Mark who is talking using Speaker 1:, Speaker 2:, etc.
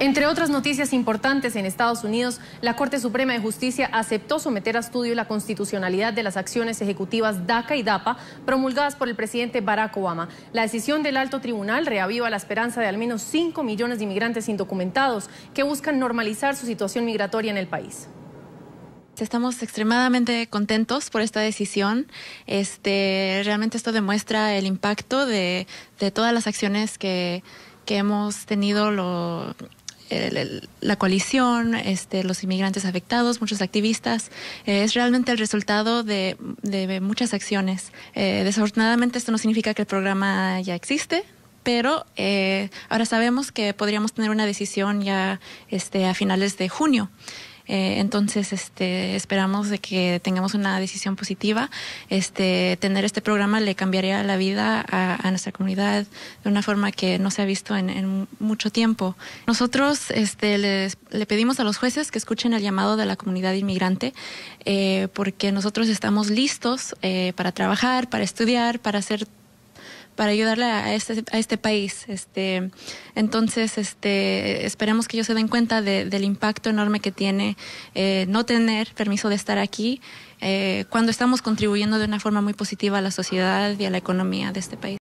Speaker 1: Entre otras noticias importantes en Estados Unidos, la Corte Suprema de Justicia aceptó someter a estudio la constitucionalidad de las acciones ejecutivas DACA y DAPA promulgadas por el presidente Barack Obama. La decisión del alto tribunal reaviva la esperanza de al menos 5 millones de inmigrantes indocumentados que buscan normalizar su situación migratoria en el país.
Speaker 2: Estamos extremadamente contentos por esta decisión. Este, realmente esto demuestra el impacto de, todas las acciones que, que hemos tenido lo, la coalición, este, los inmigrantes afectados, muchos activistas. Eh, es realmente el resultado de, muchas acciones. Eh, desafortunadamente esto no significa que el programa ya existe, pero eh, ahora sabemos que podríamos tener una decisión ya este, a finales de junio. Eh, entonces, este, esperamos de que tengamos una decisión positiva. Este, tener este programa le cambiaría la vida a, nuestra comunidad de una forma que no se ha visto en, mucho tiempo. Nosotros este, le pedimos a los jueces que escuchen el llamado de la comunidad inmigrante eh, porque nosotros estamos listos eh, para trabajar, para estudiar, para hacer para ayudarle a este, a este país. Este, entonces, este, esperemos que ellos se den cuenta del impacto enorme que tiene eh, no tener permiso de estar aquí eh, cuando estamos contribuyendo de una forma muy positiva a la sociedad y a la economía de este
Speaker 1: país.